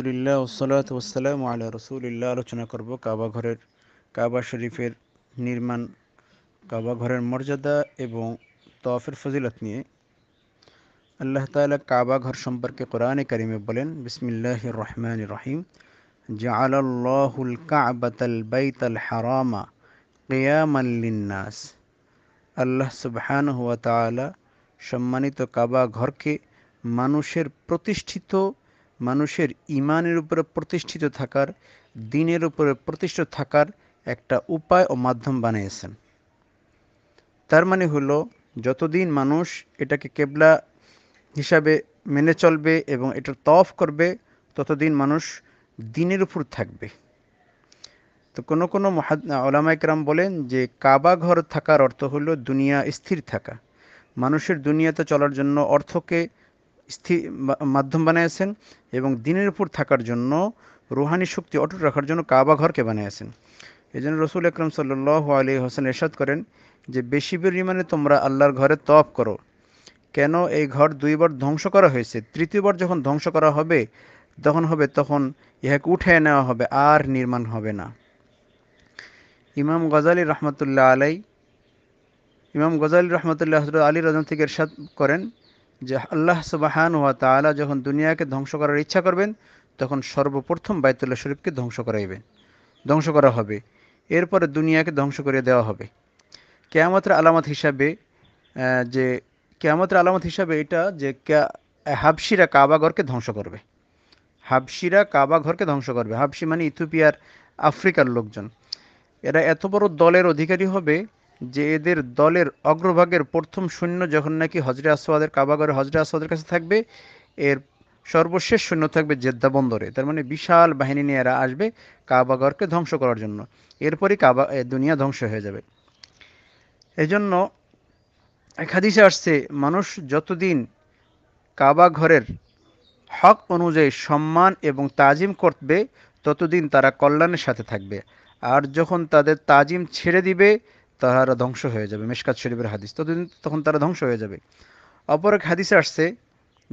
আলহামদুলিল্লাহ ওসলাত ওসালাম আল্লাহ রসুলিল্লাহ আলোচনা করব কাবা ঘরের কাবা শরীফের নির্মাণ কাবা ঘরের মর্যাদা এবং তফের ফজিলত নিয়ে আল্লাহ তালা কাবা ঘর সম্পর্কে কোরআনে কারিমে বলেন বিসমিল্লাহ রহমান রহিম জাআলাল্লাহুল কাবাতাল বাইতাল হারামা কিয়ামাল লিন্নাস আল্লাহ সুবহানাহু ওয়া তাআলা সম্মানিত কাবা ঘরকে মানুষের প্রতিষ্ঠিত মানুষের ইমানের উপরে প্রতিষ্ঠিত থাকার দিনের উপরে প্রতিষ্ঠিত থাকার একটা উপায় ও মাধ্যম বানিয়েছেন তার মানে হলো যতদিন মানুষ এটাকে কেবলা হিসাবে মেনে চলবে এবং এটা তফ করবে ততদিন মানুষ দিনের উপর থাকবে তো কোনো কোনো ওলামাইকরাম বলেন যে কাবা ঘর থাকার অর্থ হলো দুনিয়া স্থির থাকা মানুষের দুনিয়াতে চলার জন্য অর্থকে স্থির মাধ্যম বানিয়েছেন এবং দিনের উপর থাকার জন্য রুহানি শক্তি অটুট রাখার জন্য কাবা ঘরকে বানিয়েছেন এই জন্য রসুল আকরম সাল্লাহ আলী হোসেন এরশাদ করেন যে বেশি পরিমাণে তোমরা আল্লাহর ঘরে তপ করো কেন এই ঘর দুইবার ধ্বংস করা হয়েছে তৃতীয়বার যখন ধ্বংস করা হবে তখন হবে তখন ইহাকে উঠে নেওয়া হবে আর নির্মাণ হবে না ইমাম গজালি রহমতুল্লাহ আলাই ইমাম গজালি রহমতুল্লাহ হজরত আলী রাজন থেকে এরশাদ করেন যে আল্লাহ সুবাহান ও তালা যখন দুনিয়াকে ধ্বংস করার ইচ্ছা করবেন তখন সর্বপ্রথম বাইতুল্লাহ শরীফকে ধ্বংস করাইবেন ধ্বংস করা হবে এরপরে দুনিয়াকে ধ্বংস করে দেওয়া হবে কেয়ামতের আলামত হিসাবে যে কেয়ামতের আলামত হিসাবে এটা যে হাবশিরা কাবাঘরকে ধ্বংস করবে হাবশিরা কাবাঘরকে ধ্বংস করবে হাবসি মানে ইথোপিয়ার আফ্রিকার লোকজন এরা এত বড় দলের অধিকারী হবে যে এদের দলের অগ্রভাগের প্রথম সৈন্য যখন নাকি হজরে আসওয়াদের কাবাগরে হজরে আসওয়াদের কাছে থাকবে এর সর্বশেষ সৈন্য থাকবে জেদ্দা বন্দরে তার মানে বিশাল বাহিনী নিয়ে এরা আসবে কাবাগরকে ধ্বংস করার জন্য এরপরই কাবা দুনিয়া ধ্বংস হয়ে যাবে এজন্য এক হাদিসে আসছে মানুষ যতদিন কাবা ঘরের হক অনুযায়ী সম্মান এবং তাজিম করবে ততদিন তারা কল্যাণের সাথে থাকবে আর যখন তাদের তাজিম ছেড়ে দিবে তাহারা ধ্বংস হয়ে যাবে মেশকাত শরীফের হাদিস ততদিন তখন তারা ধ্বংস হয়ে যাবে অপর এক হাদিসে আসছে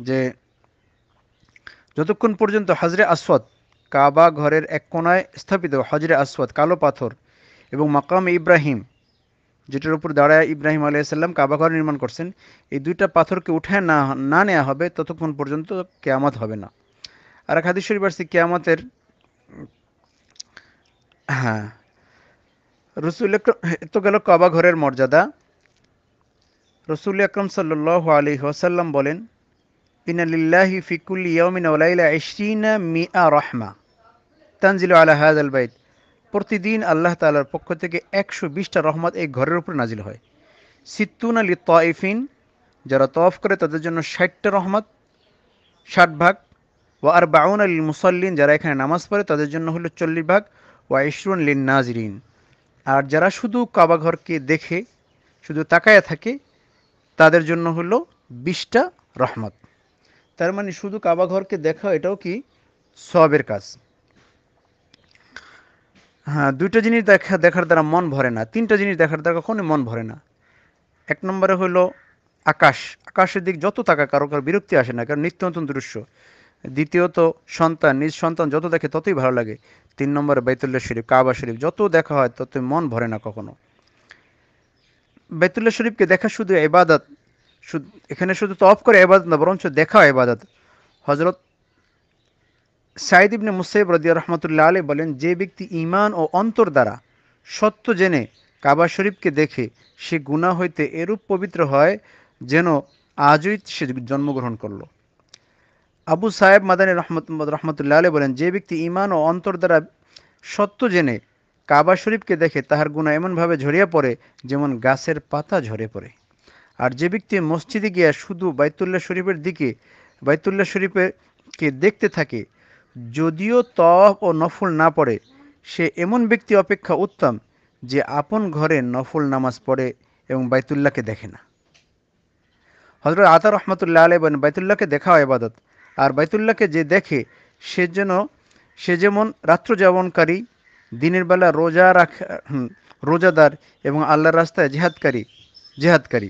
যে যতক্ষণ পর্যন্ত হাজরে আসওয়াদ কাবা ঘরের এক কোনায় স্থাপিত হজরে আসওয়াদ কালো পাথর এবং মাকাম ইব্রাহিম যেটার উপর দাঁড়ায় ইব্রাহিম আলাইসাল্লাম কাবা ঘর নির্মাণ করছেন এই দুইটা পাথরকে উঠায় না না নেওয়া হবে ততক্ষণ পর্যন্ত কেয়ামত হবে না আর এক হাদিস শরীফ আসছে কেয়ামতের হ্যাঁ রসুল হ্যাঁ, তো গেল কাবা ঘরের মর্যাদা রসুল আকরম সাল্লু আলী ওসাল্লাম বলেন ইনালিল্লাহি ফিকুল ইয়মিন ওলাইলা ইশরিনা মিয়া রহমা তানজিল আলা হাজ আল বাইত প্রতিদিন আল্লাহ তালার পক্ষ থেকে একশো বিশটা রহমত এই ঘরের উপর নাজিল হয় সিত্তুন আলী তয়েফিন যারা তফ করে তাদের জন্য ষাটটা রহমত ষাট ভাগ ও আর বাউন আলী মুসল্লিন যারা এখানে নামাজ পড়ে তাদের জন্য হলো চল্লিশ ভাগ ও ইশরুন লিন নাজরিন আর যারা শুধু কাবাঘরকে দেখে শুধু তাকায় থাকে তাদের জন্য হলো বিশটা রহমত তার মানে শুধু কাবাঘরকে দেখা এটাও কি সবের কাজ হ্যাঁ দুইটা জিনিস দেখা দেখার দ্বারা মন ভরে না তিনটা জিনিস দেখার দ্বারা কখনোই মন ভরে না এক নম্বরে হলো আকাশ আকাশের দিক যত থাকা কারো কারো বিরক্তি আসে না কারণ নিত্য নতুন দৃশ্য দ্বিতীয়ত সন্তান নিজ সন্তান যত দেখে ততই ভালো লাগে তিন নম্বরে বেতুল্লা শরীফ কাবা শরীফ যত দেখা হয় তত মন ভরে না কখনো বেতুল্লা শরীফকে দেখা শুধু এবাদত এখানে শুধু তফ করে এবাদত না বরঞ্চ দেখা এবাদত হজরত সাইদ ইবনে মুসাইব রদিয়া রহমতুল্লাহ আলী বলেন যে ব্যক্তি ইমান ও অন্তর দ্বারা সত্য জেনে কাবা শরীফকে দেখে সে গুণা হইতে এরূপ পবিত্র হয় যেন আজই সে জন্মগ্রহণ করলো আবু সাহেব মাদানী রহমত রহমতুল্লাহ আলী বলেন যে ব্যক্তি ইমান ও অন্তর দ্বারা সত্য জেনে কাবা শরীফকে দেখে তাহার গুণা এমনভাবে ঝরিয়ে পড়ে যেমন গাছের পাতা ঝরে পড়ে আর যে ব্যক্তি মসজিদে গিয়া শুধু বাইতুল্লাহ শরীফের দিকে বাইতুল্লাহ শরীফের কে দেখতে থাকে যদিও তফ ও নফল না পড়ে সে এমন ব্যক্তি অপেক্ষা উত্তম যে আপন ঘরে নফল নামাজ পড়ে এবং বাইতুল্লাহকে দেখে না হজরত আতা রহমতুল্লাহ আলাই বলেন বাইতুল্লাহকে হয় এবাদত আর বাইতুল্লাহকে যে দেখে সে যেন সে যেমন রাত্র যাবনকারী দিনের বেলা রোজা রাখা রোজাদার এবং আল্লাহর রাস্তায় জেহাদকারী জেহাদকারী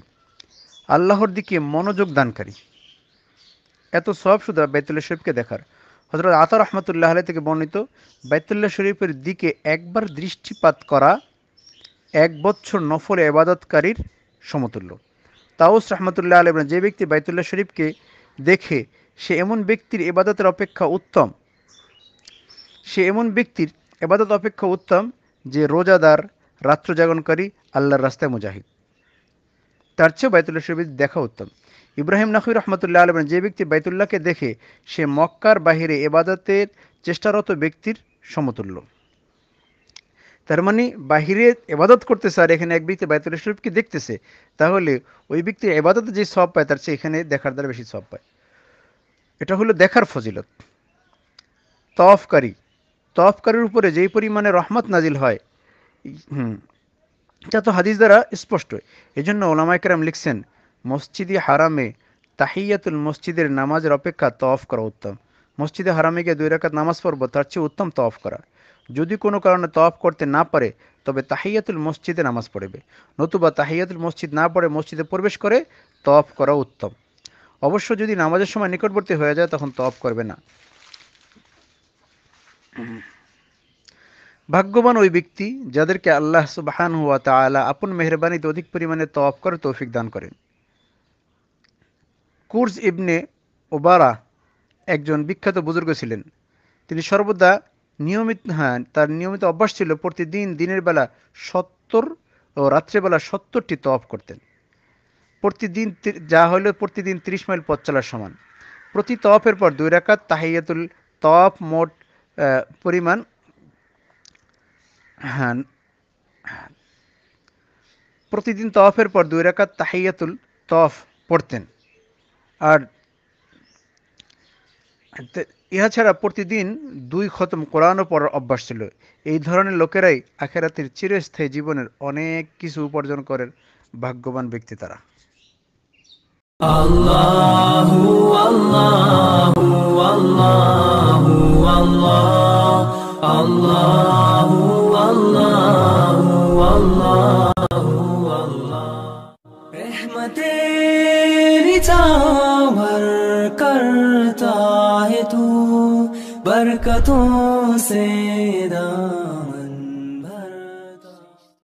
আল্লাহর দিকে মনোযোগ দানকারী এত সব শুধু বাইতুল্লাহ শরীফকে দেখার হজরত আতর রহমতুল্লাহ আলাই থেকে বর্ণিত বাইতুল্লাহ শরীফের দিকে একবার দৃষ্টিপাত করা এক বছর নফল এবাদতকারীর সমতুল্য তাউস রহমতুল্লাহ আলম যে ব্যক্তি বাইতুল্লা শরীফকে দেখে সে এমন ব্যক্তির এবাদতের অপেক্ষা উত্তম সে এমন ব্যক্তির এবাদত অপেক্ষা উত্তম যে রোজাদার রাত্র জাগনকারী আল্লাহর রাস্তায় মুজাহিদ তার চেয়েও বায়তুল্লাহ শরীফ দেখা উত্তম ইব্রাহিম নাকি রহমতুল্লাহ আলম যে ব্যক্তি বাইতুল্লাহকে দেখে সে মক্কার বাহিরে এবাদতের চেষ্টারত ব্যক্তির সমতুল্য তার মানে বাহিরে এবাদত করতেছে আর এখানে এক ব্যক্তি বায়তুল্লাহ শরীফকে দেখতেছে তাহলে ওই ব্যক্তি এবাদতে যে সব পায় তার চেয়ে এখানে দেখার দ্বারা বেশি সব পায় এটা হলো দেখার ফজিলত তফকারী তফকারীর উপরে যেই পরিমাণে রহমত নাজিল হয় হুম এটা তো হাদিস দ্বারা স্পষ্ট এই জন্য ওলামাইকেরাম লিখছেন মসজিদে হারামে তাহিয়াতুল মসজিদের নামাজের অপেক্ষা তফ করা উত্তম মসজিদে হারামে গিয়ে দুই রেখাত নামাজ পড়ব তার চেয়ে উত্তম তফ করা যদি কোনো কারণে তফ করতে না পারে তবে তাহিয়াতুল মসজিদে নামাজ পড়বে নতুবা তাহিয়াতুল মসজিদ না পড়ে মসজিদে প্রবেশ করে তফ করা উত্তম অবশ্য যদি নামাজের সময় নিকটবর্তী হয়ে যায় তখন তপ করবে না ভাগ্যবান ওই ব্যক্তি যাদেরকে আল্লাহ সুবাহান হুয়া তালা আপন মেহরবানিতে অধিক পরিমাণে তপ করে তৌফিক দান করেন কুর্স ইবনে ওবারা একজন বিখ্যাত বুজুর্গ ছিলেন তিনি সর্বদা নিয়মিত হ্যাঁ তার নিয়মিত অভ্যাস ছিল প্রতিদিন দিনের বেলা সত্তর ও রাত্রেবেলা সত্তরটি তপ করতেন প্রতিদিন যা হলো প্রতিদিন 30 মাইল পথ চলার সমান প্রতি তফের পর দুই রাকাত তাহিয়াতুল তফ মোট পরিমাণ হ্যাঁ প্রতিদিন তফের পর দুই রাকাত তাহিয়াতুল তফ পড়তেন আর ইহা ছাড়া প্রতিদিন দুই খতম কোরআনও পড়ার অভ্যাস ছিল এই ধরনের লোকেরাই আখেরাতের চিরস্থায়ী জীবনের অনেক কিছু উপার্জন করেন ভাগ্যবান ব্যক্তি তারা اللہ اللہ اللہ اللہ اللہ اللہ ہومتے بھر کرتا ہے تو برکتوں سے دان